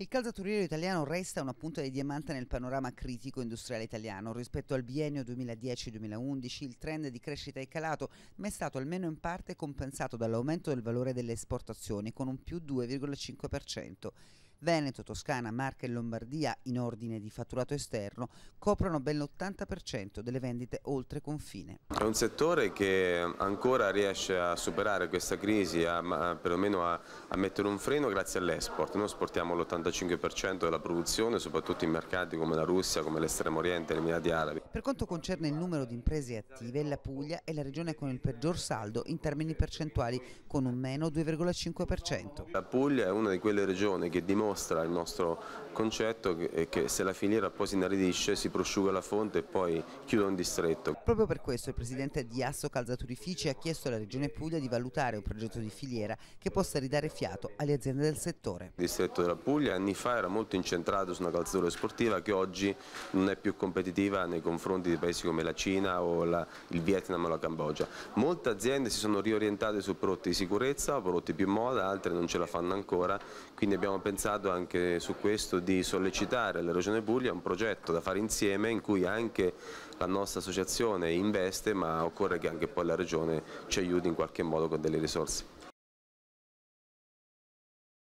Il calzaturiero italiano resta una punta di diamante nel panorama critico industriale italiano. Rispetto al biennio 2010-2011 il trend di crescita è calato, ma è stato almeno in parte compensato dall'aumento del valore delle esportazioni con un più 2,5%. Veneto, Toscana, Marche e Lombardia in ordine di fatturato esterno coprono ben l'80% delle vendite oltre confine. È un settore che ancora riesce a superare questa crisi, a, a, perlomeno a, a mettere un freno grazie all'export. Noi esportiamo l'85% della produzione, soprattutto in mercati come la Russia, come l'estremo oriente, le Emirati Arabi. Per quanto concerne il numero di imprese attive, la Puglia è la regione con il peggior saldo in termini percentuali, con un meno 2,5%. La Puglia è una di quelle regioni che dimostra mostra il nostro concetto è che se la filiera poi si inaridisce si prosciuga la fonte e poi chiude un distretto. Proprio per questo il presidente di Asso Calzaturifici ha chiesto alla Regione Puglia di valutare un progetto di filiera che possa ridare fiato alle aziende del settore. Il distretto della Puglia anni fa era molto incentrato su una calzatura sportiva che oggi non è più competitiva nei confronti di paesi come la Cina o la, il Vietnam o la Cambogia. Molte aziende si sono riorientate su prodotti di sicurezza, prodotti più moda, altre non ce la fanno ancora, quindi abbiamo pensato grado anche su questo di sollecitare la Regione Puglia un progetto da fare insieme in cui anche la nostra associazione investe ma occorre che anche poi la Regione ci aiuti in qualche modo con delle risorse.